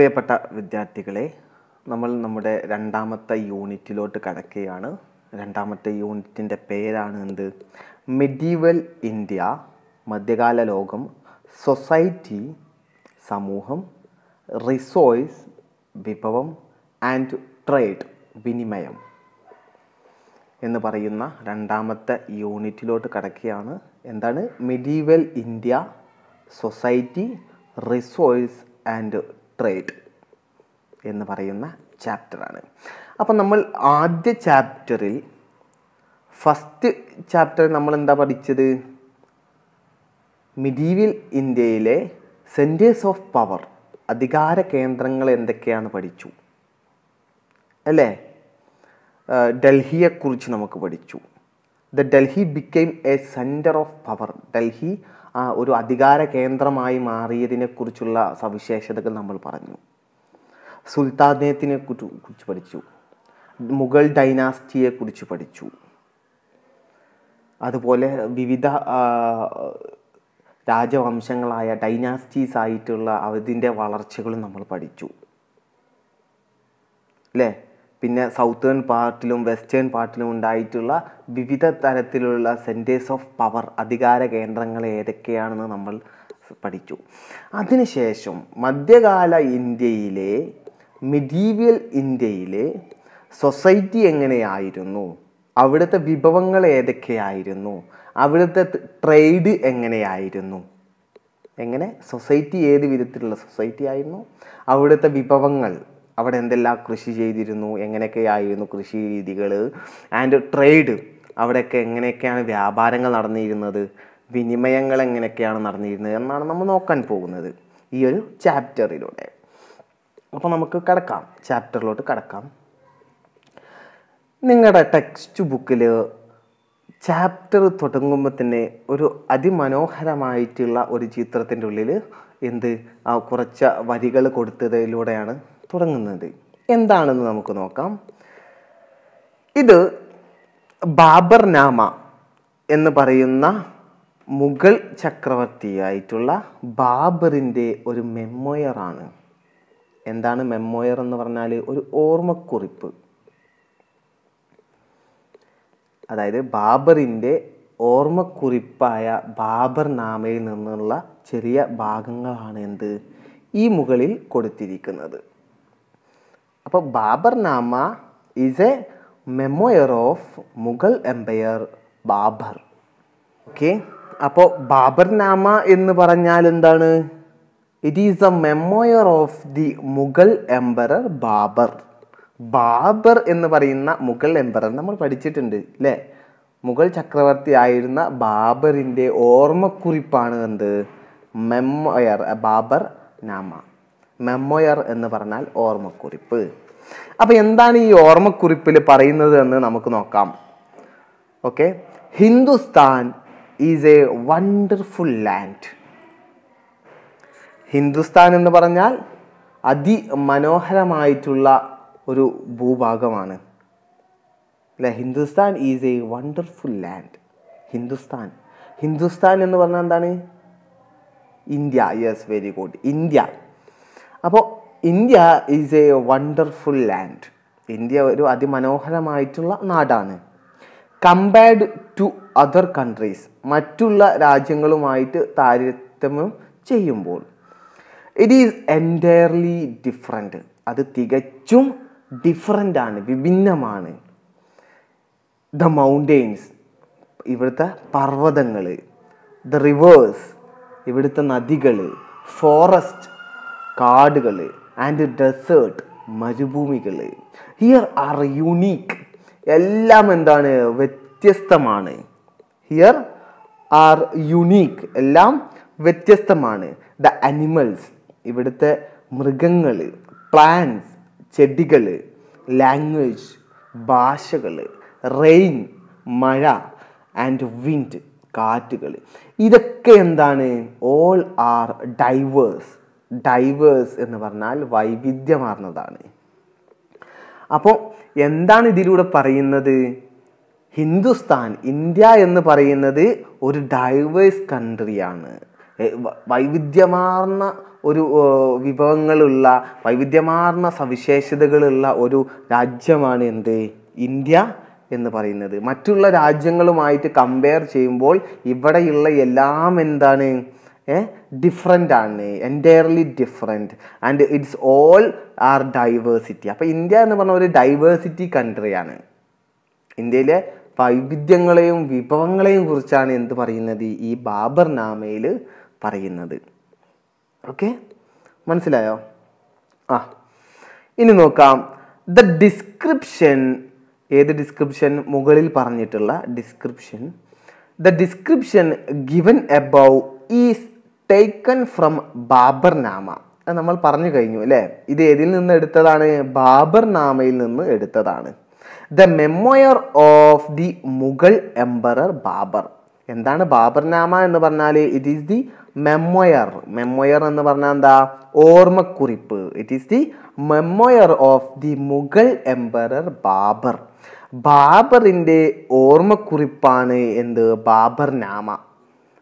പ്രിയപ്പെട്ട വിദ്യാർത്ഥികളെ നമ്മൾ നമ്മുടെ രണ്ടാമത്തെ യൂണിറ്റിലോട്ട് കടക്കുകയാണ് രണ്ടാമത്തെ യൂണിറ്റിൻ്റെ പേരാണ് എന്ത് മെഡീവൽ ഇന്ത്യ മധ്യകാല ലോകം സൊസൈറ്റി സമൂഹം റിസോഴ്സ് വിഭവം ആൻഡ് ട്രേഡ് വിനിമയം എന്ന് പറയുന്ന രണ്ടാമത്തെ യൂണിറ്റിലോട്ട് കടക്കുകയാണ് എന്താണ് medieval India society resource and trade എന്ന് പറയുന്ന ചാപ്റ്ററാണ് അപ്പം നമ്മൾ ആദ്യ ചാപ്റ്ററിൽ ഫസ്റ്റ് ചാപ്റ്റർ നമ്മൾ എന്താ പഠിച്ചത് മിഡീവിൽ ഇന്ത്യയിലെ സെൻറ്റേഴ്സ് ഓഫ് പവർ അധികാര കേന്ദ്രങ്ങൾ എന്തൊക്കെയാണ് പഠിച്ചു അല്ലേ ഡൽഹിയെക്കുറിച്ച് നമുക്ക് പഠിച്ചു the Delhi became a centre of power Delhi ഒരു അധികാര കേന്ദ്രമായി മാറിയതിനെക്കുറിച്ചുള്ള സവിശേഷതകൾ നമ്മൾ പറഞ്ഞു സുൽത്താനത്തിനെ കുറിച്ച് പഠിച്ചു മുഗൾ ഡൈനാസ്റ്റിയെ കുറിച്ച് പഠിച്ചു അതുപോലെ വിവിധ രാജവംശങ്ങളായ ഡൈനാസ്റ്റീസ് ആയിട്ടുള്ള അതിൻ്റെ വളർച്ചകളും നമ്മൾ പഠിച്ചു അല്ലേ പിന്നെ സൗത്തേൺ പാർട്ടിലും വെസ്റ്റേൺ പാർട്ടിലും ഉണ്ടായിട്ടുള്ള വിവിധ തരത്തിലുള്ള സെൻറ്റേഴ്സ് ഓഫ് പവർ അധികാര കേന്ദ്രങ്ങൾ ഏതൊക്കെയാണെന്ന് നമ്മൾ പഠിച്ചു അതിനുശേഷം മധ്യകാല ഇന്ത്യയിലെ മെഡീവിയൽ ഇന്ത്യയിലെ സൊസൈറ്റി എങ്ങനെയായിരുന്നു അവിടുത്തെ വിഭവങ്ങൾ ഏതൊക്കെയായിരുന്നു അവിടുത്തെ ട്രേഡ് എങ്ങനെയായിരുന്നു എങ്ങനെ സൊസൈറ്റി ഏത് വിധത്തിലുള്ള സൊസൈറ്റി ആയിരുന്നു അവിടുത്തെ വിഭവങ്ങൾ അവിടെ എന്തെല്ലാം കൃഷി ചെയ്തിരുന്നു എങ്ങനെയൊക്കെ ആയിരുന്നു കൃഷി രീതികൾ ആൻഡ് ട്രേഡ് അവിടെയൊക്കെ എങ്ങനെയൊക്കെയാണ് വ്യാപാരങ്ങൾ നടന്നിരുന്നത് വിനിമയങ്ങൾ എങ്ങനെയൊക്കെയാണ് നടന്നിരുന്നത് എന്നാണ് നമ്മൾ നോക്കാൻ പോകുന്നത് ഈ ഒരു ചാപ്റ്ററിലൂടെ അപ്പോൾ നമുക്ക് കിടക്കാം ചാപ്റ്ററിലോട്ട് കിടക്കാം നിങ്ങളുടെ ടെക്സ്റ്റ് ബുക്കിൽ ചാപ്റ്റർ തുടങ്ങുമ്പോൾ തന്നെ ഒരു അതിമനോഹരമായിട്ടുള്ള ഒരു ചിത്രത്തിൻ്റെ ഉള്ളിൽ എന്ത് കുറച്ച് വരികൾ കൊടുത്തതിലൂടെയാണ് തുടങ്ങുന്നത് എന്താണെന്ന് നമുക്ക് നോക്കാം ഇത് ബാബർനാമ എന്ന് പറയുന്ന മുഗൾ ചക്രവർത്തിയായിട്ടുള്ള ബാബറിൻ്റെ ഒരു മെമ്മോയറാണ് എന്താണ് മെമ്മോയർ എന്ന് പറഞ്ഞാൽ ഒരു ഓർമ്മക്കുറിപ്പ് അതായത് ബാബറിൻ്റെ ഓർമ്മക്കുറിപ്പായ ബാബർനാമയിൽ നിന്നുള്ള ചെറിയ ഭാഗങ്ങളാണ് എന്ത് ഈ മുകളിൽ കൊടുത്തിരിക്കുന്നത് അപ്പോൾ Baburnama is a memoir of Mughal empire Babur okay അപ്പോൾ ബാബർനാമ എന്ന് പറഞ്ഞാൽ എന്താണ് it is a memoir of the Mughal emperor Babur Babur എന്ന് പറയുന്ന മുഗൾ എംപറർ നമ്മൾ പഠിച്ചിട്ടുണ്ട് അല്ലേ മുഗൾ ചക്രവർത്തി ആയിരുന്ന ബാബറിൻ്റെ ഓർമ്മക്കുറിപ്പാണ് എന്ത് മെമ്മോയർ ബാബർ നാമ മെമ്മോയർ എന്ന് പറഞ്ഞാൽ ഓർമ്മക്കുറിപ്പ് അപ്പോൾ എന്താണ് ഈ ഓർമ്മക്കുറിപ്പിൽ പറയുന്നത് എന്ന് നമുക്ക് നോക്കാം okay Hindustan is a wonderful land Hindustan എന്ന് പറഞ്ഞാൽ അതിമനോഹരമായിട്ടുള്ള ഒരു ഭൂഭാഗമാണ് അല്ലെ Hindustan is a wonderful land Hindustan Hindustan എന്ന് പറഞ്ഞാൽ എന്താണ് India yes very good India അപ്പോൾ India is a wonderful land India ഒരു അതിമനോഹരമായിട്ടുള്ള നാടാണ് കമ്പയർഡ് ടു അതർ കൺട്രീസ് മറ്റുള്ള രാജ്യങ്ങളുമായിട്ട് താരതമ്യം ചെയ്യുമ്പോൾ ഇറ്റ് ഈസ് എൻറ്റയർലി ഡിഫറെൻ്റ് അത് തികച്ചും ആണ് വിഭിന്നമാണ് ദ മൗണ്ടെയ്ൻസ് ഇവിടുത്തെ പർവ്വതങ്ങൾ ദ റിവേഴ്സ് ഇവിടുത്തെ നദികൾ ഫോറസ്റ്റ് കാടുകൾ ആൻഡ് ഡെസേർട്ട് മരുഭൂമികൾ ഹിയർ ആർ യുണീക്ക് എല്ലാം എന്താണ് വ്യത്യസ്തമാണ് ഹിയർ ആർ യുണീക്ക് എല്ലാം വ്യത്യസ്തമാണ് ദ അനിമൽസ് ഇവിടുത്തെ മൃഗങ്ങൾ പ്ലാന്റ്സ് ചെടികൾ ലാംഗ്വേജ് ഭാഷകൾ റെയിൻ മഴ ആൻഡ് വിൻഡ് കാറ്റുകൾ ഇതൊക്കെ എന്താണ് ഓൾ ആർ ഡൈവേഴ്സ് ഡൈവേഴ്സ് എന്ന് പറഞ്ഞാൽ വൈവിധ്യമാർന്നതാണ് അപ്പോൾ എന്താണ് ഇതിലൂടെ പറയുന്നത് ഹിന്ദുസ്ഥാൻ ഇന്ത്യ എന്ന് പറയുന്നത് ഒരു ഡൈവേഴ്സ് കൺട്രിയാണ് വൈവിധ്യമാർന്ന ഒരു വിഭവങ്ങളുള്ള വൈവിധ്യമാർന്ന സവിശേഷതകളുള്ള ഒരു രാജ്യമാണ് എന്ത് ഇന്ത്യ എന്ന് പറയുന്നത് മറ്റുള്ള രാജ്യങ്ങളുമായിട്ട് കമ്പയർ ചെയ്യുമ്പോൾ ഇവിടെയുള്ള എല്ലാം എന്താണ് ഡിഫറെൻ്റ് ആണ് entirely different and it's all are diversity അപ്പോൾ ഇന്ത്യ എന്ന് പറഞ്ഞ ഒരു ഡൈവേഴ്സിറ്റി കൺട്രിയാണ് ഇന്ത്യയിലെ വൈവിധ്യങ്ങളെയും വിഭവങ്ങളെയും കുറിച്ചാണ് എന്ത് പറയുന്നത് ഈ ബാബർ നാമയിൽ പറയുന്നത് ഓക്കെ മനസ്സിലായോ ആ ഇനി നോക്കാം ദ ഡിസ്ക്രിപ്ഷൻ ഏത് ഡിസ്ക്രിപ്ഷൻ മുകളിൽ പറഞ്ഞിട്ടുള്ള description the description given above is taken from Baburnama നമ്മൾ പറഞ്ഞു കഴിഞ്ഞു അല്ലേ ഇത് ഏതിൽ നിന്ന് എടുത്തതാണ് ബാബർ നാമയിൽ നിന്ന് എടുത്തതാണ് the memoir of the Mughal emperor Babur എന്താണ് ബാബർ നാമ എന്ന് പറഞ്ഞാൽ it is the memoir memoir എന്ന് പറഞ്ഞാൽ എന്താ ഓർമ്മക്കുറിപ്പ് it is the memoir of the Mughal emperor Babur ബാബറിൻ്റെ ഓർമ്മക്കുറിപ്പാണ് എന്ത് ബാബർ നാമ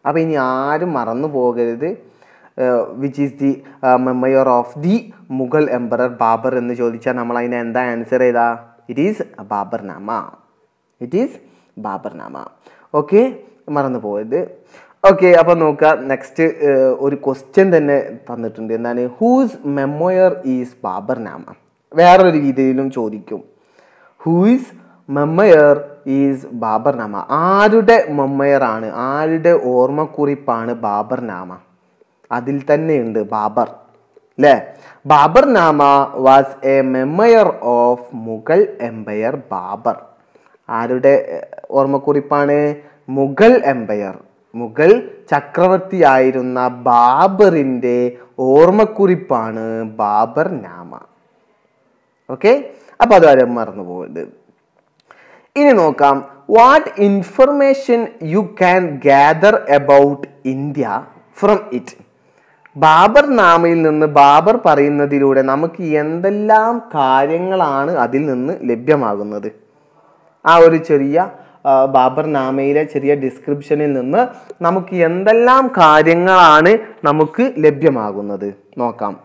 അപ്പോൾ ഇനി ആരും മറന്നു പോകരുത് which is the memoir of the Mughal emperor Babur എന്ന് ചോദിച്ചാൽ നമ്മൾ അതിന് എന്താ ആൻസർ ചെയ്താ it is Baburnama it is Baburnama okay മറന്നു പോയത് ഓക്കെ അപ്പോൾ നോക്കുക നെക്സ്റ്റ് ഒരു ക്വസ്റ്റ്യൻ തന്നെ തന്നിട്ടുണ്ട് എന്താണ് ഹൂസ് മെമ്മോയർ ഈസ് ബാബർനാമ വേറൊരു രീതിയിലും ചോദിക്കും ഹൂയിസ് മെമ്മയർ ഈസ് ബാബർനാമ ആരുടെ മൊമ്മയറാണ് ആരുടെ ഓർമ്മക്കുറിപ്പാണ് ബാബർനാമ അതിൽ തന്നെയുണ്ട് ബാബർ അല്ലേ Baburnama was a memoir of Mughal empire Babur ആരുടെ ഓർമ്മക്കുറിപ്പാണ് മുഗൾ എംപയർ മുഗൾ ചക്രവർത്തിയായിരുന്ന ബാബറിൻ്റെ ഓർമ്മക്കുറിപ്പാണ് ബാബർനാമ ഓക്കെ അപ്പോൾ അത് ആരും മറന്നു പോകരുത് ഇനി നോക്കാം what information you can gather about India from it ബാബർ നാമയിൽ നിന്ന് ബാബർ പറയുന്നതിലൂടെ നമുക്ക് എന്തെല്ലാം കാര്യങ്ങളാണ് അതിൽ നിന്ന് ലഭ്യമാകുന്നത് ആ ഒരു ചെറിയ ബാബർ നാമയിലെ ചെറിയ ഡിസ്ക്രിപ്ഷനിൽ നിന്ന് നമുക്ക് എന്തെല്ലാം കാര്യങ്ങളാണ് നമുക്ക് ലഭ്യമാകുന്നത് നോക്കാം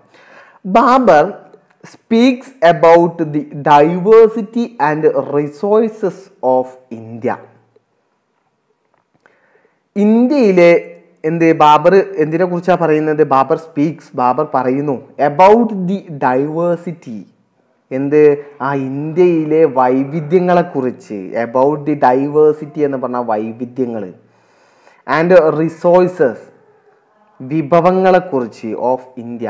Babur speaks about the diversity and resources of India ഇന്ത്യയിലെ എന്ത് ബാബർ എന്തിനെ കുറിച്ചാണ് പറയുന്നത് ബാബർ സ്പീക്സ് ബാബർ പറയുന്നു അബൌട്ട് ദി ഡൈവേഴ്സിറ്റി എന്ത് ആ ഇന്ത്യയിലെ വൈവിധ്യങ്ങളെക്കുറിച്ച് അബൌട്ട് ദി ഡൈവേഴ്സിറ്റി എന്ന് പറഞ്ഞാൽ വൈവിധ്യങ്ങൾ ആൻഡ് റിസോഴ്സസ് വിഭവങ്ങളെക്കുറിച്ച് ഓഫ് ഇന്ത്യ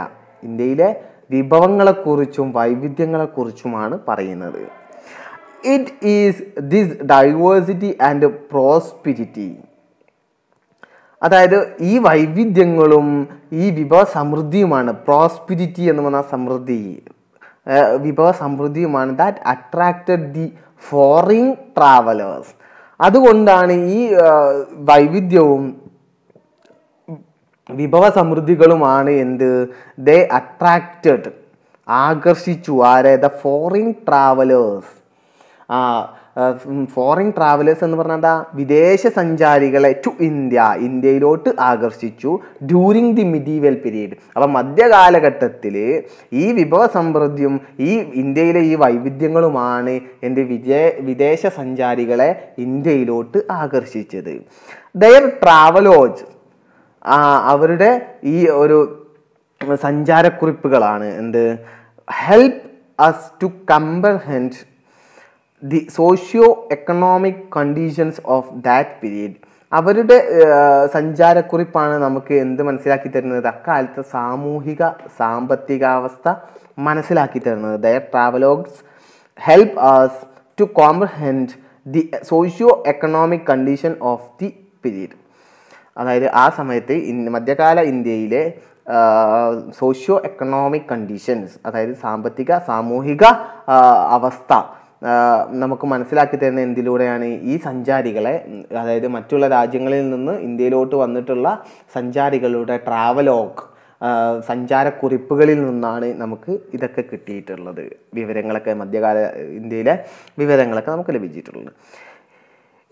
ഇന്ത്യയിലെ വിഭവങ്ങളെക്കുറിച്ചും വൈവിധ്യങ്ങളെക്കുറിച്ചുമാണ് പറയുന്നത് it is this diversity and prosperity അതായത് ഈ വൈവിധ്യങ്ങളും ഈ വിഭവ സമൃദ്ധിയുമാണ് പ്രോസ്പിരിറ്റി എന്ന് പറഞ്ഞ സമൃദ്ധി വിഭവ സമൃദ്ധിയുമാണ് that attracted the foreign travellers അതുകൊണ്ടാണ് ഈ വൈവിധ്യവും വിഭവ സമൃദ്ധികളുമാണ് എന്ത് ദേ അട്രാക്റ്റഡ് ആകർഷിച്ചു ആരെ ദ ഫോറിൻ ട്രാവലേഴ്സ് ആ ഫോറിൻ ട്രാവലേഴ്സ് എന്ന് പറഞ്ഞാൽ എന്താ വിദേശ സഞ്ചാരികളെ ടു ഇന്ത്യ ഇന്ത്യയിലോട്ട് ആകർഷിച്ചു ഡ്യൂറിങ് ദി മിഡീവൽ പീരീഡ് അപ്പം മധ്യകാലഘട്ടത്തിൽ ഈ വിഭവ സമൃദ്ധിയും ഈ ഇന്ത്യയിലെ ഈ വൈവിധ്യങ്ങളുമാണ് എൻ്റെ വിജയ വിദേശ സഞ്ചാരികളെ ഇന്ത്യയിലോട്ട് ആകർഷിച്ചത് ദയർ ട്രാവലോജ് അവരുടെ ഈ ഒരു സഞ്ചാരക്കുറിപ്പുകളാണ് എന്ത് help us to comprehend the socio economic conditions of that period അവരുടെ സഞ്ചാരക്കുറിപ്പാണ് നമുക്ക് എന്ത് മനസ്സിലാക്കി തരുന്നത് അക്കാലത്തെ സാമൂഹിക സാമ്പത്തികാവസ്ഥ മനസ്സിലാക്കി തരുന്നത് their travelogues help us to comprehend the socio economic condition of the period അതായത് ആ സമയത്ത് മധ്യകാല ഇന്ത്യയിലെ സോഷ്യോ എക്കണോമിക് കണ്ടീഷൻസ് അതായത് സാമ്പത്തിക സാമൂഹിക അവസ്ഥ നമുക്ക് മനസ്സിലാക്കി തരുന്ന എന്തിലൂടെയാണ് ഈ സഞ്ചാരികളെ അതായത് മറ്റുള്ള രാജ്യങ്ങളിൽ നിന്ന് ഇന്ത്യയിലോട്ട് വന്നിട്ടുള്ള സഞ്ചാരികളുടെ ട്രാവലോഗ് സഞ്ചാരക്കുറിപ്പുകളിൽ നിന്നാണ് നമുക്ക് ഇതൊക്കെ കിട്ടിയിട്ടുള്ളത് വിവരങ്ങളൊക്കെ മധ്യകാല ഇന്ത്യയിലെ വിവരങ്ങളൊക്കെ നമുക്ക് ലഭിച്ചിട്ടുള്ളത്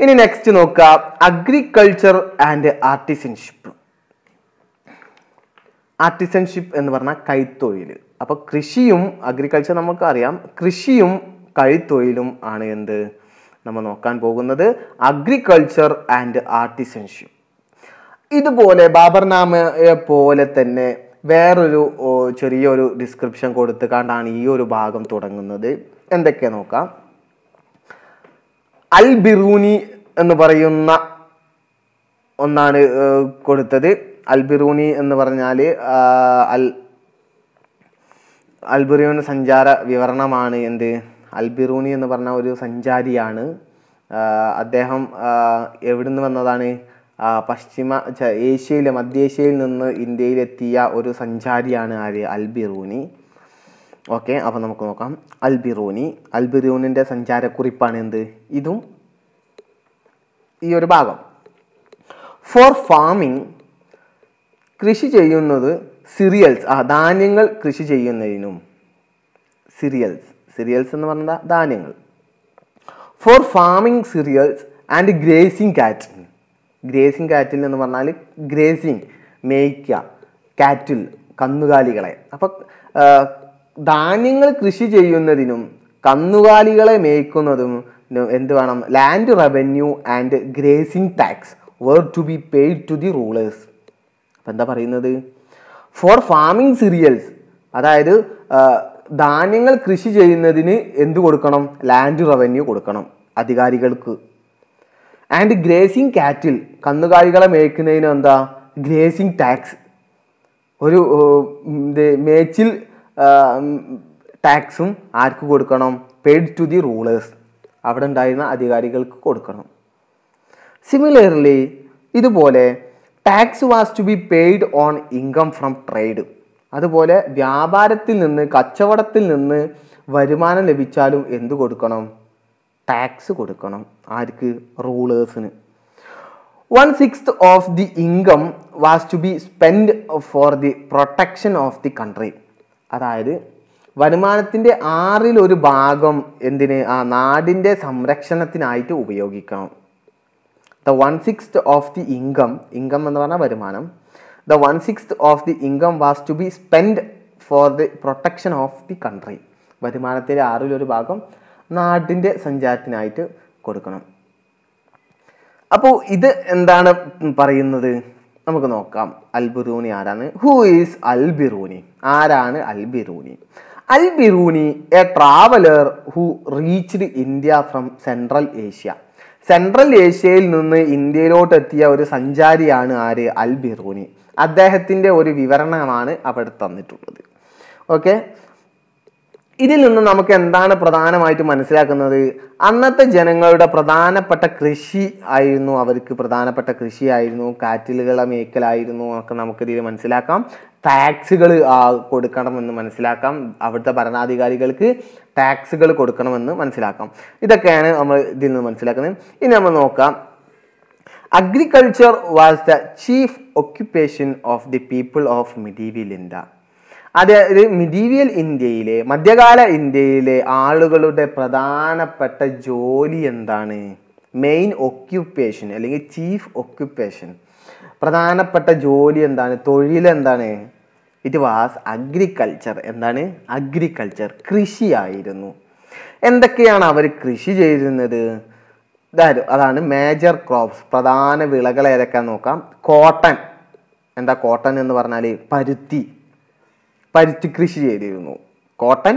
ഇനി നെക്സ്റ്റ് നോക്കുക അഗ്രികൾച്ചർ ആൻഡ് ആർട്ടിസൻഷിപ്പ് ആർട്ടിസൻഷിപ്പ് എന്ന് പറഞ്ഞാൽ കൈത്തൊഴിൽ അപ്പോൾ കൃഷിയും അഗ്രികൾച്ചർ അറിയാം കൃഷിയും കൈത്തൊഴിലും ആണ് എന്ത് നമ്മൾ നോക്കാൻ പോകുന്നത് അഗ്രികൾച്ചർ ആൻഡ് ആർട്ടിസൻഷിപ്പ് ഇതുപോലെ ബാബർനാമയെ പോലെ തന്നെ വേറൊരു ചെറിയൊരു ഡിസ്ക്രിപ്ഷൻ കൊടുത്തുകൊണ്ടാണ് ഈ ഒരു ഭാഗം തുടങ്ങുന്നത് എന്തൊക്കെ നോക്കാം അൽ ബിറൂനി എന്ന് പറയുന്ന ഒന്നാണ് കൊടുത്തത് അൽ ബിറൂനി എന്ന് പറഞ്ഞാൽ അൽ അൽ ബിറൂൻ സഞ്ചാര വിവരണമാണ് എന്ത് അൽ ബിറൂനി എന്ന് പറഞ്ഞ ഒരു സഞ്ചാരിയാണ് അദ്ദേഹം എവിടുന്ന് വന്നതാണ് പശ്ചിമ ഏഷ്യയിലെ മധ്യേഷ്യയിൽ നിന്ന് ഇന്ത്യയിലെത്തിയ ഒരു സഞ്ചാരിയാണ് ആര് അൽ ബിറൂനി ഓക്കെ അപ്പോൾ നമുക്ക് നോക്കാം അൽബിറൂനി അൽബിറൂനിൻ്റെ സഞ്ചാരക്കുറിപ്പാണ് എന്ത് ഇതും ഈ ഒരു ഭാഗം ഫോർ ഫാമിംഗ് കൃഷി ചെയ്യുന്നത് സിറിയൽസ് ആ ധാന്യങ്ങൾ കൃഷി ചെയ്യുന്നതിനും സിറിയൽസ് സിറിയൽസ് എന്ന് പറഞ്ഞാൽ ധാന്യങ്ങൾ for farming cereals and grazing cattle grazing cattle എന്ന് പറഞ്ഞാൽ ഗ്രേസിങ് മേയ്ക്ക കാറ്റിൽ കന്നുകാലികളെ അപ്പം ധാന്യങ്ങൾ കൃഷി ചെയ്യുന്നതിനും കന്നുകാലികളെ മേയ്ക്കുന്നതും എന്ത് വേണം land revenue and grazing tax were to be paid to the rulers അപ്പം എന്താ പറയുന്നത് ഫോർ ഫാമിംഗ് സിറിയൽസ് അതായത് ധാന്യങ്ങൾ കൃഷി ചെയ്യുന്നതിന് എന്ത് കൊടുക്കണം ലാൻഡ് റവന്യൂ കൊടുക്കണം അധികാരികൾക്ക് ആൻഡ് ഗ്രേസിംഗ് കാറ്റിൽ കന്നുകാലികളെ മേയ്ക്കുന്നതിന് എന്താ ഗ്രേസിംഗ് ടാക്സ് ഒരു മേച്ചിൽ ടാക്സും ആർക്ക് കൊടുക്കണം പെയ്ഡ് ടു ദി റൂളേഴ്സ് അവിടെ ഉണ്ടായിരുന്ന അധികാരികൾക്ക് കൊടുക്കണം സിമിലർലി ഇതുപോലെ tax was to be paid on income from trade അതുപോലെ വ്യാപാരത്തിൽ നിന്ന് കച്ചവടത്തിൽ നിന്ന് വരുമാനം ലഭിച്ചാലും എന്ത് കൊടുക്കണം ടാക്സ് കൊടുക്കണം ആർക്ക് റൂളേഴ്സിന് one six of the income was to be spend for the protection of the country അതായത് വരുമാനത്തിൻ്റെ ആറിൽ ഒരു ഭാഗം എന്തിന് ആ നാടിൻ്റെ സംരക്ഷണത്തിനായിട്ട് ഉപയോഗിക്കണം the one six of the income income എന്ന് പറഞ്ഞാൽ വരുമാനം the one six of the income was to be spend for the protection of the country വരുമാനത്തിൻ്റെ ആറിലൊരു ഭാഗം നാടിൻ്റെ സഞ്ചാരത്തിനായിട്ട് കൊടുക്കണം അപ്പോൾ ഇത് എന്താണ് പറയുന്നത് നമുക്ക് നോക്കാം അൽബിറൂണി ആരാണ് ഹൂ ഈസ് അൽബിറൂണി ആരാണ് Albiruni Albiruni a traveller who reached India from Central Asia Central ഏഷ്യയിൽ നിന്ന് ഇന്ത്യയിലോട്ടെത്തിയ ഒരു സഞ്ചാരിയാണ് ആര് അൽബിറൂണി അദ്ദേഹത്തിൻ്റെ ഒരു വിവരണമാണ് അവിടെ തന്നിട്ടുള്ളത് ഓക്കെ ഇതിൽ നിന്ന് നമുക്ക് എന്താണ് പ്രധാനമായിട്ട് മനസ്സിലാക്കുന്നത് അന്നത്തെ ജനങ്ങളുടെ പ്രധാനപ്പെട്ട കൃഷി ആയിരുന്നു അവർക്ക് പ്രധാനപ്പെട്ട കൃഷിയായിരുന്നു കാറ്റിലുകളെ മേക്കലായിരുന്നു ഒക്കെ നമുക്കിതിൽ മനസ്സിലാക്കാം ടാക്സുകൾ കൊടുക്കണമെന്ന് മനസ്സിലാക്കാം അവിടുത്തെ ഭരണാധികാരികൾക്ക് ടാക്സുകൾ കൊടുക്കണമെന്ന് മനസ്സിലാക്കാം ഇതൊക്കെയാണ് നമ്മൾ ഇതിൽ നിന്ന് മനസ്സിലാക്കുന്നത് ഇനി നമ്മൾ നോക്കാം agriculture was the chief occupation of the people of medieval India അതായത് മിഡീവിയൽ ഇന്ത്യയിലെ മധ്യകാല ഇന്ത്യയിലെ ആളുകളുടെ പ്രധാനപ്പെട്ട ജോലി എന്താണ് മെയിൻ ഒക്യുപ്പേഷൻ അല്ലെങ്കിൽ ചീഫ് ഒക്യുപ്പേഷൻ പ്രധാനപ്പെട്ട ജോലി എന്താണ് തൊഴിൽ എന്താണ് ഇറ്റ് വാസ് അഗ്രികൾച്ചർ എന്താണ് അഗ്രികൾച്ചർ കൃഷിയായിരുന്നു എന്തൊക്കെയാണ് അവർ കൃഷി ചെയ്തിരുന്നത് അതാണ് മേജർ ക്രോപ്സ് പ്രധാന വിളകൾ ഏതൊക്കെയാണെന്ന് നോക്കാം കോട്ടൺ എന്താ കോട്ടൺ എന്ന് പറഞ്ഞാൽ പരുത്തി പരുത്തി കൃഷി ചെയ്തിരുന്നു കോട്ടൺ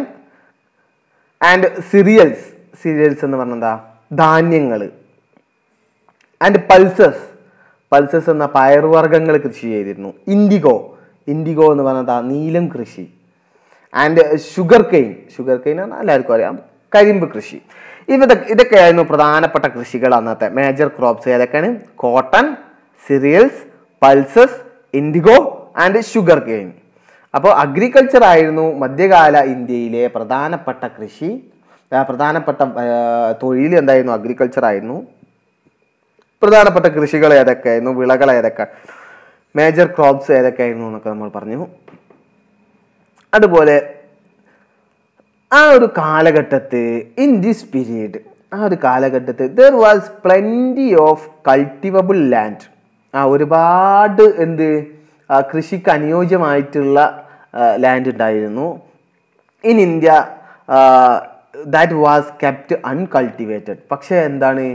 ആൻഡ് സിറിയൽസ് സിറിയൽസ് എന്ന് പറഞ്ഞെന്താ ധാന്യങ്ങൾ ആൻഡ് പൾസസ് പൾസസ് എന്ന പയറുവർഗ്ഗങ്ങൾ കൃഷി ചെയ്തിരുന്നു ഇൻഡിഗോ ഇൻഡിഗോ എന്ന് പറഞ്ഞാൽ നീലം കൃഷി and sugar cane sugar cane എന്നാൽ എല്ലാവർക്കും അറിയാം കരിമ്പ് കൃഷി ഇവ ഇതൊക്കെയായിരുന്നു പ്രധാനപ്പെട്ട കൃഷികൾ അന്നത്തെ മേജർ ക്രോപ്സ് ഏതൊക്കെയാണ് cotton cereals pulses indigo and sugar cane അപ്പോൾ അഗ്രികൾച്ചർ ആയിരുന്നു മധ്യകാല ഇന്ത്യയിലെ പ്രധാനപ്പെട്ട കൃഷി പ്രധാനപ്പെട്ട തൊഴിൽ എന്തായിരുന്നു അഗ്രികൾച്ചർ ആയിരുന്നു പ്രധാനപ്പെട്ട കൃഷികൾ ഏതൊക്കെയായിരുന്നു വിളകൾ ഏതൊക്കെ മേജർ ക്രോപ്സ് ഏതൊക്കെയായിരുന്നു എന്നൊക്കെ നമ്മൾ പറഞ്ഞു അതുപോലെ ആ ഒരു കാലഘട്ടത്ത് ഇൻ ദിസ് പീരീഡ് ആ ഒരു കാലഘട്ടത്ത് there was plenty of cultivable land ആ ഒരുപാട് എന്ത് കൃഷിക്ക് അനുയോജ്യമായിട്ടുള്ള ലാൻഡ് ഉണ്ടായിരുന്നു in India that was kept uncultivated പക്ഷേ എന്താണ്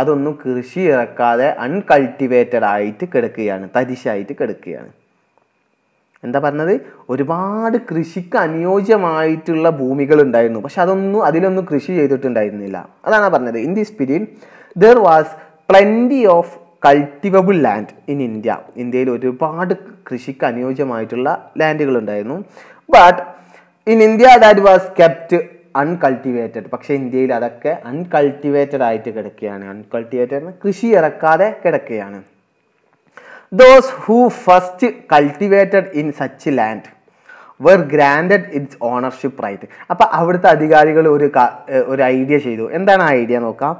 അതൊന്നും കൃഷി ഇറക്കാതെ അൺകൾട്ടിവേറ്റഡ് ആയിട്ട് കിടക്കുകയാണ് തരിശായിട്ട് കിടക്കുകയാണ് എന്താ പറഞ്ഞത് ഒരുപാട് കൃഷിക്ക് അനുയോജ്യമായിട്ടുള്ള ഭൂമികൾ ഉണ്ടായിരുന്നു പക്ഷെ അതൊന്നും അതിലൊന്നും കൃഷി ചെയ്തിട്ടുണ്ടായിരുന്നില്ല അതാണ് പറഞ്ഞത് in this period there was plenty of cultivable land in India ഇന്ത്യയിൽ ഒരുപാട് കൃഷിക്ക് അനുയോജ്യമായിട്ടുള്ള ലാൻഡുകളുണ്ടായിരുന്നു but in India that was kept uncultivated പക്ഷേ ഇന്ത്യയിൽ അതൊക്കെ അൺകൾട്ടിവേറ്റഡ് ആയിട്ട് കിടക്കുകയാണ് അൺകൾട്ടിവേറ്റഡ് കൃഷി ഇറക്കാതെ കിടക്കുകയാണ് those who first cultivated in such land were granted its ownership right അപ്പം അവിടുത്തെ അധികാരികൾ ഒരു ഒരു ഐഡിയ ചെയ്തു എന്താണ് ആ ഐഡിയ നോക്കാം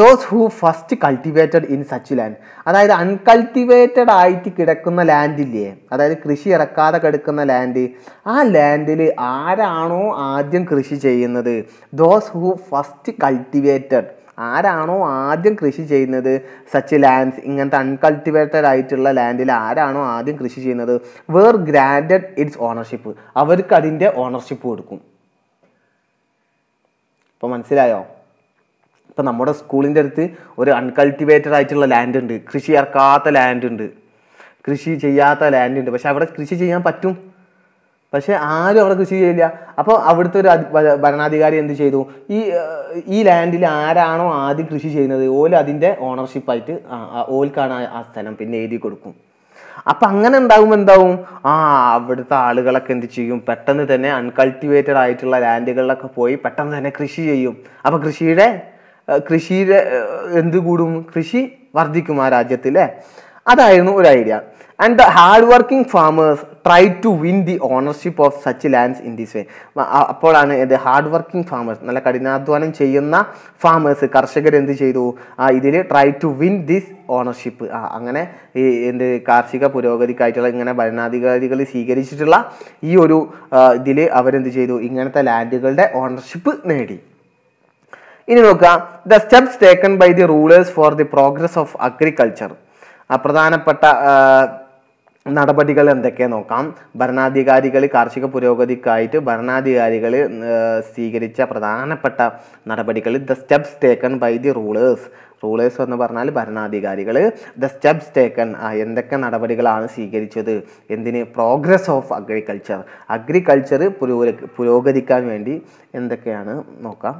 those who first cultivated in such land അതായത് അൺകൾട്ടിവേറ്റഡ് ആയിട്ട് കിടക്കുന്ന ലാൻഡില്ലേ അതായത് കൃഷി ഇറക്കാതെ കിടക്കുന്ന ലാൻഡ് ആ ലാൻഡിൽ ആരാണോ ആദ്യം കൃഷി ചെയ്യുന്നത് ദോസ് ഹൂ ഫസ്റ്റ് കൾട്ടിവേറ്റഡ് ആരാണോ ആദ്യം കൃഷി ചെയ്യുന്നത് സച്ച് ലാൻഡ്സ് ഇങ്ങനത്തെ അൺകൾട്ടിവേറ്റഡ് ആയിട്ടുള്ള ലാൻഡിൽ ആരാണോ ആദ്യം കൃഷി ചെയ്യുന്നത് വേർ ഗ്രാൻഡഡ് ഇറ്റ്സ് ഓണർഷിപ്പ് അവർക്ക് അതിൻ്റെ ഓണർഷിപ്പ് കൊടുക്കും അപ്പോൾ മനസ്സിലായോ ഇപ്പം നമ്മുടെ സ്കൂളിൻ്റെ അടുത്ത് ഒരു അൺകൾട്ടിവേറ്റഡ് ആയിട്ടുള്ള ലാൻഡ് ഉണ്ട് കൃഷി ഇറക്കാത്ത ലാൻഡ് ഉണ്ട് കൃഷി ചെയ്യാത്ത ലാൻഡ് ഉണ്ട് പക്ഷെ അവിടെ കൃഷി ചെയ്യാൻ പറ്റും പക്ഷേ ആരും അവിടെ കൃഷി ചെയ്യില്ല അപ്പോൾ അവിടുത്തെ ഒരു ഭരണാധികാരി എന്ത് ചെയ്തു ഈ ഈ ലാൻഡിൽ ആരാണോ ആദ്യം കൃഷി ചെയ്യുന്നത് ഓല് അതിൻ്റെ ഓണർഷിപ്പായിട്ട് ഓൽക്കാണ് ആ സ്ഥലം പിന്നെ എഴുതി കൊടുക്കും അപ്പം അങ്ങനെ ഉണ്ടാകുമ്പോൾ എന്താവും ആ അവിടുത്തെ ആളുകളൊക്കെ എന്ത് ചെയ്യും പെട്ടെന്ന് തന്നെ അൺകൾട്ടിവേറ്റഡ് ആയിട്ടുള്ള ലാൻഡുകളിലൊക്കെ പോയി പെട്ടെന്ന് തന്നെ കൃഷി ചെയ്യും അപ്പം കൃഷിയുടെ കൃഷിയുടെ എന്ത് കൂടും കൃഷി വർദ്ധിക്കും ആ രാജ്യത്തിലെ അതായിരുന്നു ഒരു idea and the hard working farmers try to win the ownership of such lands in this way അപ്പോഴാണ് ഇത് ഹാർഡ് വർക്കിംഗ് ഫാമേഴ്സ് നല്ല കഠിനാധ്വാനം ചെയ്യുന്ന ഫാമേഴ്സ് കർഷകർ എന്ത് ചെയ്തു ഇതിൽ try to win this ownership ആ അങ്ങനെ ഈ എന്ത് കാർഷിക പുരോഗതിക്കായിട്ടുള്ള ഇങ്ങനെ ഭരണാധികാരികൾ സ്വീകരിച്ചിട്ടുള്ള ഈ ഒരു ഇതിൽ അവരെന്ത് ചെയ്തു ഇങ്ങനത്തെ ലാൻഡുകളുടെ ഓണർഷിപ്പ് നേടി ഇനി നോക്കുക the steps taken by the rulers for the progress of agriculture പ്രധാനപ്പെട്ട നടപടികൾ എന്തൊക്കെ നോക്കാം ഭരണാധികാരികൾ കാർഷിക പുരോഗതിക്കായിട്ട് ഭരണാധികാരികൾ സ്വീകരിച്ച പ്രധാനപ്പെട്ട നടപടികൾ the steps taken by the rulers rulers എന്ന് പറഞ്ഞാൽ ഭരണാധികാരികൾ ദ സ്റ്റെപ്സ് ടേക്കൺ എന്തൊക്കെ നടപടികളാണ് സ്വീകരിച്ചത് എന്തിന് പ്രോഗ്രസ് ഓഫ് അഗ്രികൾച്ചർ അഗ്രികൾച്ചർ പുരോഗതിക്കാൻ വേണ്ടി എന്തൊക്കെയാണ് നോക്കാം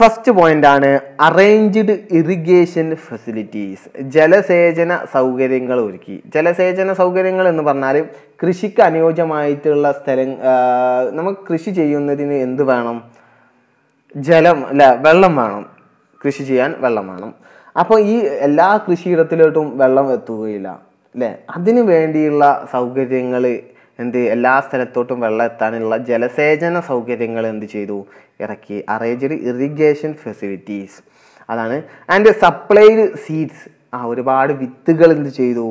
ഫസ്റ്റ് പോയിന്റ് ആണ് അറേഞ്ച്ഡ് ഇറിഗേഷൻ ഫെസിലിറ്റീസ് ജലസേചന സൗകര്യങ്ങൾ ഒരുക്കി ജലസേചന സൗകര്യങ്ങൾ എന്ന് പറഞ്ഞാൽ കൃഷിക്ക് അനുയോജ്യമായിട്ടുള്ള സ്ഥലം നമുക്ക് കൃഷി ചെയ്യുന്നതിന് എന്ത് വേണം ജലം അല്ല വെള്ളം വേണം കൃഷി ചെയ്യാൻ വെള്ളം വേണം അപ്പോൾ ഈ എല്ലാ കൃഷിയിടത്തിലോട്ടും വെള്ളം എത്തുകയില്ല അല്ലേ അതിനു വേണ്ടിയുള്ള സൗകര്യങ്ങൾ എന്ത് എല്ലാ സ്ഥലത്തോട്ടും വെള്ളം എത്താനുള്ള ജലസേചന സൗകര്യങ്ങൾ എന്ത് ചെയ്തു ഇറക്കി അറേഞ്ച്ഡ് ഇറിഗേഷൻ ഫെസിലിറ്റീസ് അതാണ് ആൻഡ് സപ്ലൈഡ് സീഡ്സ് ആ ഒരുപാട് വിത്തുകൾ എന്ത് ചെയ്തു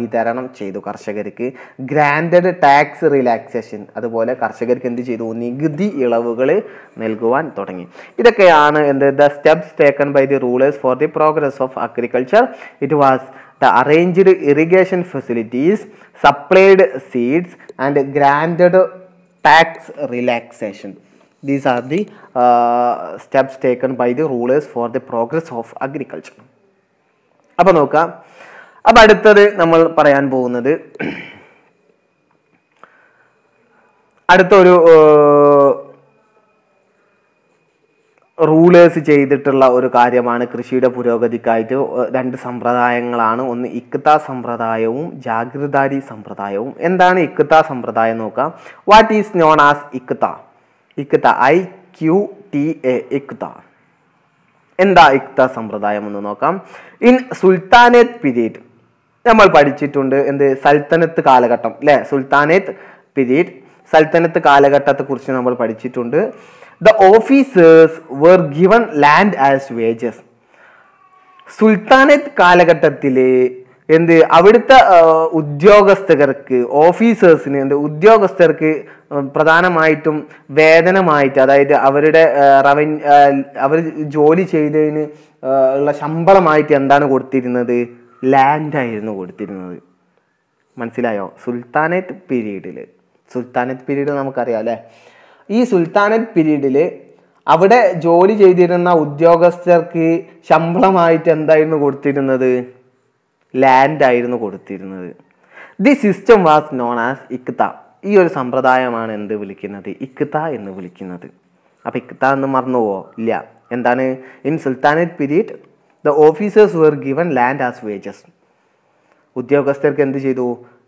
വിതരണം ചെയ്തു കർഷകർക്ക് ഗ്രാൻഡഡ് ടാക്സ് റിലാക്സേഷൻ അതുപോലെ കർഷകർക്ക് എന്ത് ചെയ്തു നികുതി ഇളവുകൾ നൽകുവാൻ തുടങ്ങി ഇതൊക്കെയാണ് എന്ത് the steps taken by the rulers for the progress of agriculture it was the arranged irrigation facilities, supplied seeds and granted tax relaxation. These are the uh, steps taken by the rulers for the progress of agriculture. അപ്പോൾ നോക്കാം adutathu അടുത്തത് parayan പറയാൻ adutha oru rulers ചെയ്തിട്ടുള്ള ഒരു കാര്യമാണ് കൃഷിയുടെ പുരോഗതിക്കായിട്ട് രണ്ട് സമ്പ്രദായങ്ങളാണ് ഒന്ന് ഇക്ത സമ്പ്രദായവും ജാഗ്രതാരി സമ്പ്രദായവും എന്താണ് ഇക്ത സമ്പ്രദായം നോക്കാം what is known as iqta iqta I Q T A iqta എന്താ ഇക്ത സമ്പ്രദായം എന്ന് നോക്കാം ഇൻ സുൽത്താനേത് പിരീഡ് നമ്മൾ പഠിച്ചിട്ടുണ്ട് എന്ത് സൽത്തനത്ത് കാലഘട്ടം അല്ലേ സുൽത്താനേത് പിരീഡ് സൽത്തനത്ത് കാലഘട്ടത്തെക്കുറിച്ച് നമ്മൾ പഠിച്ചിട്ടുണ്ട് the officers were given land as wages സുൽത്താനത്ത് കാലഘട്ടത്തിൽ എന്ത് അവിടുത്തെ ഉദ്യോഗസ്ഥകർക്ക് ഓഫീസേഴ്സിന് എന്ത് ഉദ്യോഗസ്ഥർക്ക് പ്രധാനമായിട്ടും വേതനമായിട്ട് അതായത് അവരുടെ റവൻ അവർ ജോലി ചെയ്തതിന് ഉള്ള ശമ്പളമായിട്ട് എന്താണ് കൊടുത്തിരുന്നത് ലാൻഡായിരുന്നു കൊടുത്തിരുന്നത് മനസ്സിലായോ സുൽത്താനത്ത് പീരീഡിൽ സുൽത്താനത്ത് പീരീഡ് നമുക്കറിയാം അല്ലേ ഈ സുൽത്താനറ്റ് പീരീഡിൽ അവിടെ ജോലി ചെയ്തിരുന്ന ഉദ്യോഗസ്ഥർക്ക് ശമ്പളമായിട്ട് എന്തായിരുന്നു കൊടുത്തിരുന്നത് ലാൻഡ് ആയിരുന്നു കൊടുത്തിരുന്നത് the system was known as iqta ഈ ഒരു സമ്പ്രദായമാണ് എന്ത് വിളിക്കുന്നത് ഇക്ത എന്ന് വിളിക്കുന്നത് അപ്പം ഇക്ത എന്ന് മറന്നുപോവോ ഇല്ല എന്താണ് in Sultanate period the officers were given land as wages ഉദ്യോഗസ്ഥർക്ക് എന്ത് ചെയ്തു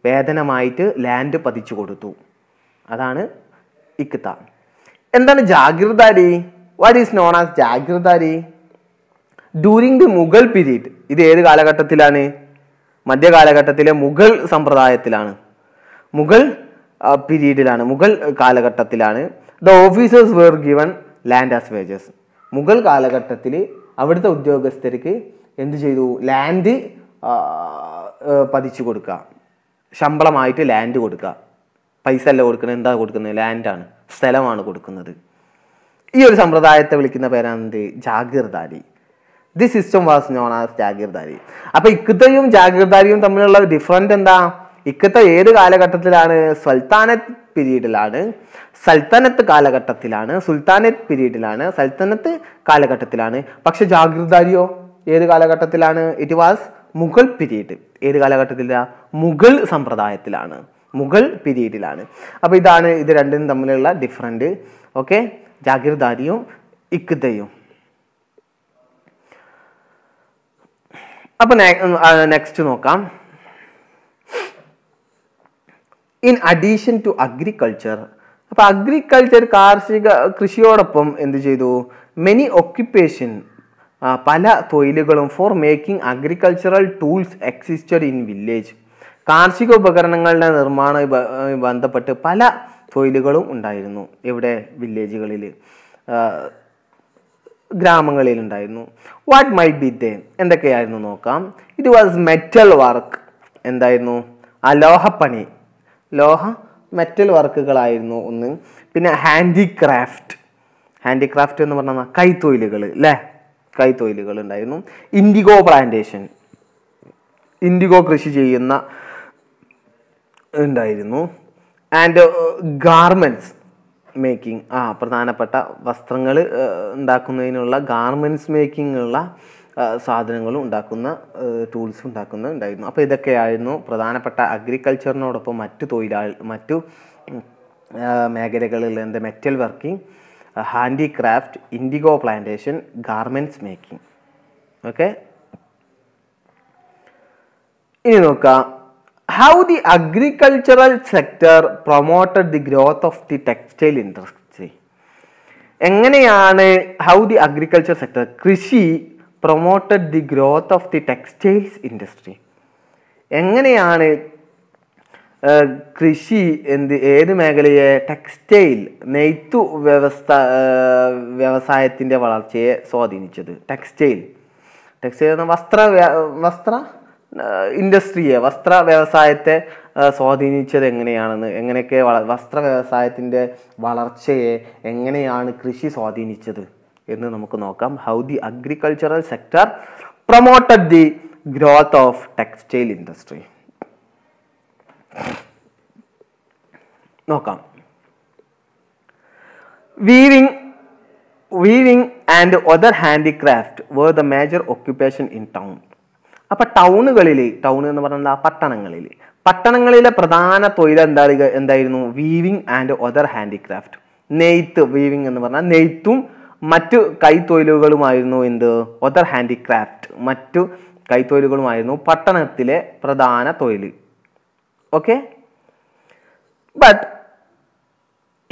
വേതനമായിട്ട് ലാൻഡ് പതിച്ചു കൊടുത്തു അതാണ് ഇക്ത എന്താണ് jagirdari what is known as jagirdari during the Mughal period ഇത് ഏത് കാലഘട്ടത്തിലാണ് മധ്യകാലഘട്ടത്തിലെ മുഗൾ സമ്പ്രദായത്തിലാണ് മുഗൾ പീരീഡിലാണ് മുഗൾ കാലഘട്ടത്തിലാണ് the officers were given land as wages Mughal കാലഘട്ടത്തിൽ അവിടുത്തെ ഉദ്യോഗസ്ഥർക്ക് എന്ത് ചെയ്തു ലാൻഡ് പതിച്ചു കൊടുക്കുക ശമ്പളമായിട്ട് ലാൻഡ് കൊടുക്കുക പൈസ അല്ല കൊടുക്കുന്നത് എന്താ കൊടുക്കുന്നത് ലാൻഡാണ് സ്ഥലമാണ് കൊടുക്കുന്നത് ഈ ഒരു സമ്പ്രദായത്തെ വിളിക്കുന്ന പേരാണ് എന്ത് jagirdari the system was known as jagirdari അപ്പോൾ ഇക്കത്തയും ജാഗീർദാരിയും തമ്മിലുള്ള ഡിഫറൻറ്റ് എന്താ ഇക്കത്തെ ഏത് കാലഘട്ടത്തിലാണ് സൽത്താനത്ത് പിരീഡിലാണ് സൽത്തനത്ത് കാലഘട്ടത്തിലാണ് സുൽത്താനത്ത് പിരീഡിലാണ് സൽത്തനത്ത് കാലഘട്ടത്തിലാണ് പക്ഷെ ജാഗീർദാരിയോ ഏത് കാലഘട്ടത്തിലാണ് ഇറ്റ് വാസ് മുഗൾ പിരീഡ് ഏത് കാലഘട്ടത്തിലാണ് മുഗൾ സമ്പ്രദായത്തിലാണ് മുഗൾ പീരീഡിലാണ് അപ്പോൾ ഇതാണ് ഇത് രണ്ടും തമ്മിലുള്ള ഡിഫറൻറ്റ് ഓക്കെ ജാഗിർദാരിയും ഇക്തയും അപ്പോൾ നെക്സ്റ്റ് നോക്കാം ഇൻ അഡീഷൻ ടു അഗ്രികൾച്ചർ അപ്പോൾ അഗ്രികൾച്ചർ കാർഷിക കൃഷിയോടൊപ്പം എന്ത് ചെയ്തു മെനി ഓക്യുപ്പേഷൻ പല തൊഴിലുകളും for making agricultural tools existed in village കാർഷിക ഉപകരണങ്ങളുടെ നിർമ്മാണവുമായി ബന്ധപ്പെട്ട് പല തൊഴിലുകളും ഉണ്ടായിരുന്നു ഇവിടെ വില്ലേജുകളിൽ ഗ്രാമങ്ങളിൽ ഉണ്ടായിരുന്നു വാട്ട് മൈ ബി ദേ എന്തൊക്കെയായിരുന്നു നോക്കാം ഇറ്റ് വാസ് മെറ്റൽ വർക്ക് എന്തായിരുന്നു അലോഹപ്പണി ലോഹ മെറ്റൽ വർക്കുകളായിരുന്നു ഒന്ന് പിന്നെ ഹാൻഡിക്രാഫ്റ്റ് ഹാൻഡിക്രാഫ്റ്റ് എന്ന് പറഞ്ഞാൽ കൈത്തൊഴിലുകൾ അല്ലേ കൈത്തൊഴിലുകൾ ഉണ്ടായിരുന്നു ഇൻഡിഗോ പ്ലാന്റേഷൻ ഇൻഡിഗോ കൃഷി ചെയ്യുന്ന ഉണ്ടായിരുന്നു ആൻഡ് ഗാർമെൻറ്റ്സ് മേക്കിംഗ് ആ പ്രധാനപ്പെട്ട വസ്ത്രങ്ങൾ uh, ഉണ്ടാക്കുന്നതിനുള്ള ഗാർമെൻറ്റ്സ് മേക്കിങ്ങുള്ള uh, സാധനങ്ങളും ഉണ്ടാക്കുന്ന ടൂൾസ് uh, ഉണ്ടാക്കുന്ന ഉണ്ടായിരുന്നു അപ്പോൾ ഇതൊക്കെയായിരുന്നു പ്രധാനപ്പെട്ട അഗ്രികൾച്ചറിനോടൊപ്പം മറ്റു തൊഴിലാളി മറ്റു മേഖലകളിൽ എന്ത് metal working handicraft indigo plantation garments making okay ഇനി നോക്കാം how the agricultural sector promoted the growth of the textile industry എങ്ങനെയാണ് ഹൗ ദി അഗ്രികൾച്ചർ സെക്ടർ കൃഷി promoted the growth of the textiles industry എങ്ങനെയാണ് കൃഷി എന്ത് ഏത് മേഖലയെ ടെക്സ്റ്റൈൽ നെയ്ത്തു വ്യവസ്ഥ വ്യവസായത്തിൻ്റെ വളർച്ചയെ സ്വാധീനിച്ചത് ടെക്സ്റ്റൈൽ ടെക്സ്റ്റൈൽ എന്ന വസ്ത്ര വസ്ത്ര ഇൻഡസ്ട്രിയെ വസ്ത്ര വ്യവസായത്തെ സ്വാധീനിച്ചത് എങ്ങനെയാണെന്ന് എങ്ങനെയൊക്കെ വസ്ത്ര വ്യവസായത്തിൻ്റെ വളർച്ചയെ എങ്ങനെയാണ് കൃഷി സ്വാധീനിച്ചത് എന്ന് നമുക്ക് നോക്കാം how the agricultural sector promoted the growth of textile industry നോക്കാം weaving weaving and other handicraft were the major occupation in town അപ്പൊ ടൗണുകളിൽ ടൗൺ എന്ന് പറഞ്ഞാൽ പട്ടണങ്ങളിൽ പട്ടണങ്ങളിലെ പ്രധാന തൊഴിൽ എന്താ എന്തായിരുന്നു വീവിങ് ആൻഡ് ഒതർ ഹാൻഡിക്രാഫ്റ്റ് നെയ്ത്ത് വീവിങ് എന്ന് പറഞ്ഞാൽ നെയ്ത്തും മറ്റു കൈത്തൊഴിലുകളുമായിരുന്നു എന്ത് ഒതർ ഹാൻഡിക്രാഫ്റ്റ് മറ്റു കൈത്തൊഴിലുകളുമായിരുന്നു പട്ടണത്തിലെ പ്രധാന തൊഴിൽ okay but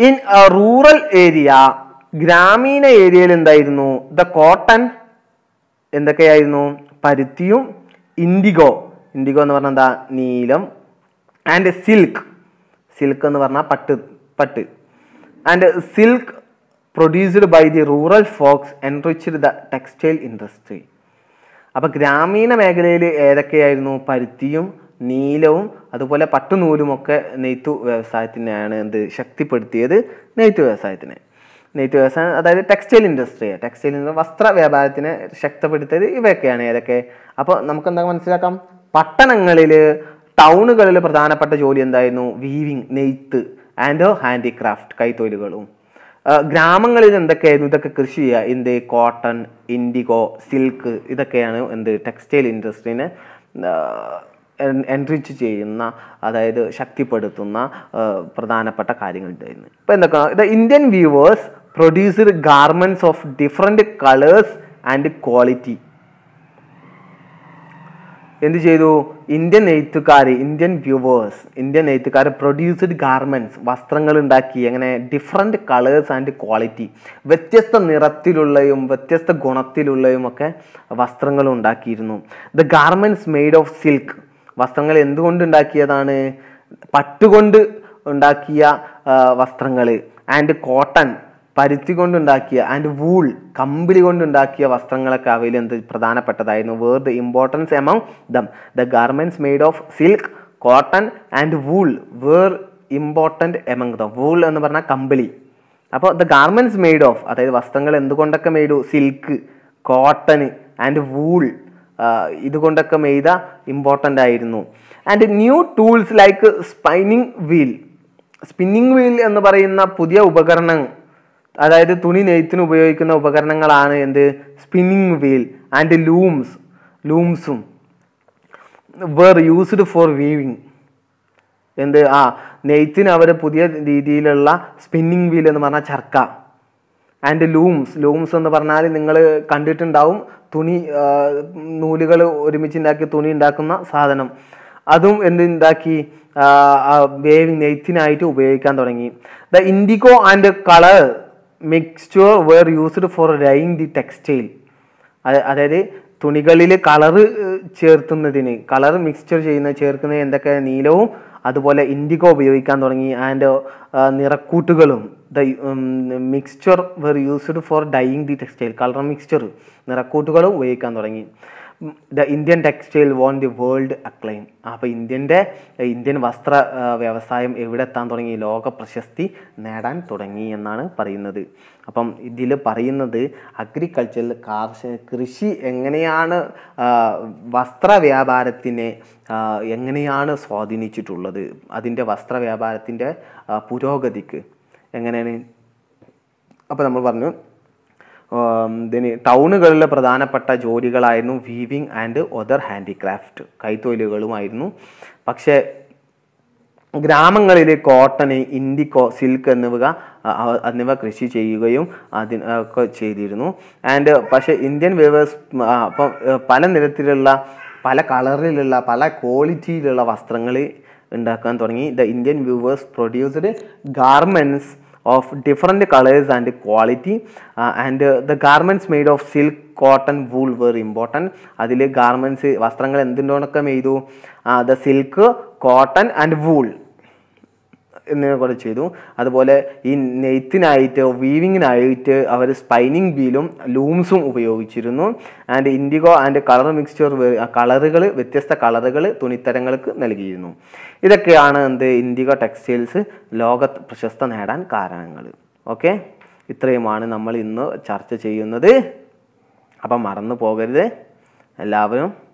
in rural area ഗ്രാമീണ ഏരിയയിൽ എന്തായിരുന്നു ദ കോട്ടൺ എന്തൊക്കെയായിരുന്നു പരുത്തിയും ഇൻഡിഗോ ഇൻഡിഗോ എന്ന് പറഞ്ഞാൽ എന്താ നീലം ആൻഡ് സിൽക്ക് സിൽക്ക് എന്ന് പറഞ്ഞാൽ പട്ട് പട്ട് and silk produced by the rural folks enriched the textile industry അപ്പോൾ ഗ്രാമീണ മേഖലയിൽ ഏതൊക്കെയായിരുന്നു പരുത്തിയും നീലവും അതുപോലെ പട്ടുനൂലുമൊക്കെ നെയ്ത്തു വ്യവസായത്തിനെയാണ് എന്ത് ശക്തിപ്പെടുത്തിയത് നെയ്ത്തു വ്യവസായത്തിനെ നെയ്ത്ത് വ്യവസായം അതായത് ടെക്സ്റ്റൈൽ ഇൻഡസ്ട്രി ടെക്സ്റ്റൈൽ ഇൻഡസ്ട്രി വസ്ത്ര വ്യാപാരത്തിനെ ശക്തപ്പെടുത്തിയത് ഇവയൊക്കെയാണ് ഏതൊക്കെ അപ്പോൾ നമുക്ക് എന്താ മനസ്സിലാക്കാം പട്ടണങ്ങളിൽ ടൗണുകളിൽ പ്രധാനപ്പെട്ട ജോലി എന്തായിരുന്നു വീവിങ് നെയ്ത്ത് ആൻഡ് ഹാൻഡിക്രാഫ്റ്റ് കൈത്തൊഴിലുകളും ഗ്രാമങ്ങളിൽ എന്തൊക്കെയായിരുന്നു ഇതൊക്കെ കൃഷി ചെയ്യുക എന്ത് കോട്ടൺ ഇൻഡിഗോ സിൽക്ക് ഇതൊക്കെയാണ് എന്ത് ടെക്സ്റ്റൈൽ ഇൻഡസ്ട്രീനെ എൻറിച്ച് ചെയ്യുന്ന അതായത് ശക്തിപ്പെടുത്തുന്ന പ്രധാനപ്പെട്ട കാര്യങ്ങളുണ്ടായിരുന്നു ഇപ്പോൾ എന്തൊക്കെയാണ് ഇത് Indian weavers produced garments of different colours and quality എന്ത് ചെയ്തു ഇന്ത്യൻ നെയ്ത്തുകാർ ഇന്ത്യൻ വ്യൂവേഴ്സ് ഇന്ത്യൻ നെയ്ത്തുകാർ പ്രൊഡ്യൂസ്ഡ് ഗാർമെൻറ്റ്സ് വസ്ത്രങ്ങൾ ഉണ്ടാക്കി അങ്ങനെ ഡിഫറെൻ്റ് കളേഴ്സ് ആൻഡ് ക്വാളിറ്റി വ്യത്യസ്ത നിറത്തിലുള്ളയും വ്യത്യസ്ത ഗുണത്തിലുള്ളയും ഒക്കെ വസ്ത്രങ്ങൾ ഉണ്ടാക്കിയിരുന്നു the garments made of silk വസ്ത്രങ്ങൾ എന്തുകൊണ്ട് ഉണ്ടാക്കിയതാണ് പട്ടുകൊണ്ട് ഉണ്ടാക്കിയ വസ്ത്രങ്ങൾ ആൻഡ് കോട്ടൺ പരുത്തി കൊണ്ടുണ്ടാക്കിയ ആൻഡ് വൂൾ കമ്പിളി കൊണ്ടുണ്ടാക്കിയ വസ്ത്രങ്ങളൊക്കെ അവയിൽ എന്ത് പ്രധാനപ്പെട്ടതായിരുന്നു were the importance among them the garments made of silk cotton and wool were important among them wool എന്ന് പറഞ്ഞാൽ കമ്പിളി അപ്പോൾ ദ ഗാർമെൻറ്റ്സ് മെയ്ഡ് ഓഫ് അതായത് വസ്ത്രങ്ങൾ എന്തുകൊണ്ടൊക്കെ made silk cotton and wool ഇതുകൊണ്ടൊക്കെ മെയ്ത ഇമ്പോർട്ടൻ്റ് ആയിരുന്നു and new tools like spinning wheel spinning wheel എന്ന് പറയുന്ന പുതിയ ഉപകരണം അതായത് തുണി നെയ്ത്തിന് ഉപയോഗിക്കുന്ന ഉപകരണങ്ങളാണ് എന്ത് സ്പിന്നിങ് വീൽ ആൻഡ് ലൂംസ് ലൂംസും വേർ യൂസ്ഡ് ഫോർ വീവിങ് എന്ത് ആ നെയ്ത്തിന് അവർ പുതിയ രീതിയിലുള്ള സ്പിന്നിങ് വീൽ എന്ന് പറഞ്ഞാൽ ചർക്ക ആൻഡ് ലൂംസ് ലൂംസ് എന്ന് പറഞ്ഞാൽ നിങ്ങൾ കണ്ടിട്ടുണ്ടാവും തുണി നൂലുകൾ ഉണ്ടാക്കി തുണി ഉണ്ടാക്കുന്ന സാധനം അതും എന്തുണ്ടാക്കി വേവിങ് നെയ്ത്തിനായിട്ട് ഉപയോഗിക്കാൻ തുടങ്ങി the indigo and colour mixture were used for dyeing the textile അതായത് തുണികളിൽ കളറ് ചേർത്തുന്നതിന് കളർ മിക്സ്ചർ ചെയ്യുന്ന ചേർക്കുന്നത് എന്തൊക്കെ നീലവും അതുപോലെ ഇൻഡിഗോ ഉപയോഗിക്കാൻ തുടങ്ങി ആൻഡ് നിറക്കൂട്ടുകളും the mixture were used for dyeing the textile colour mixture നിറക്കൂട്ടുകളും ഉപയോഗിക്കാൻ തുടങ്ങി the Indian textile won the world acclaim അപ്പോൾ ഇന്ത്യൻ്റെ ഇന്ത്യൻ വസ്ത്ര വ്യവസായം എവിടെ എത്താൻ തുടങ്ങി ലോക പ്രശസ്തി നേടാൻ തുടങ്ങി എന്നാണ് പറയുന്നത് അപ്പം ഇതിൽ പറയുന്നത് അഗ്രികൾച്ചറിൽ കാർഷിക കൃഷി എങ്ങനെയാണ് വസ്ത്ര വ്യാപാരത്തിനെ എങ്ങനെയാണ് സ്വാധീനിച്ചിട്ടുള്ളത് അതിൻ്റെ വസ്ത്ര വ്യാപാരത്തിൻ്റെ പുരോഗതിക്ക് എങ്ങനെയാണ് അപ്പോൾ നമ്മൾ പറഞ്ഞു ഇതിന് ടൗണുകളിലെ പ്രധാനപ്പെട്ട ജോലികളായിരുന്നു വീവിങ് ആൻഡ് ഒതർ ഹാൻഡിക്രാഫ്റ്റ് കൈത്തൊഴിലുകളുമായിരുന്നു പക്ഷേ ഗ്രാമങ്ങളിൽ കോട്ടൺ ഇൻഡിക്കോ സിൽക്ക് എന്നിവ എന്നിവ കൃഷി ചെയ്യുകയും അതിന് ഒക്കെ ചെയ്തിരുന്നു ആൻഡ് പക്ഷേ ഇന്ത്യൻ വേവേഴ്സ് അപ്പം പല നിരത്തിലുള്ള പല കളറിലുള്ള പല ക്വാളിറ്റിയിലുള്ള വസ്ത്രങ്ങൾ ഉണ്ടാക്കാൻ തുടങ്ങി the Indian weavers produced garments of different colors and quality uh, and uh, the garments made of silk cotton wool were important അതിൽ ഗാർമെൻറ്റ്സ് വസ്ത്രങ്ങൾ എന്തുകൊണ്ടൊക്കെ ചെയ്തു the silk cotton and wool എന്നിവ കൂടെ ചെയ്തു അതുപോലെ ഈ നെയ്ത്തിനായിട്ട് വീവിങ്ങിനായിട്ട് അവർ സ്പൈനിങ് വീലും ലൂംസും ഉപയോഗിച്ചിരുന്നു and indigo and colour mixture കളറുകൾ വ്യത്യസ്ത കളറുകൾ തുണിത്തരങ്ങൾക്ക് നൽകിയിരുന്നു ഇതൊക്കെയാണ് എന്ത് ഇൻഡിഗോ ടെക്സ്റ്റൈൽസ് ലോകത്ത് പ്രശസ്ത നേടാൻ കാരണങ്ങൾ ഓക്കെ ഇത്രയുമാണ് നമ്മൾ ഇന്ന് ചർച്ച ചെയ്യുന്നത് അപ്പം മറന്നു പോകരുത് എല്ലാവരും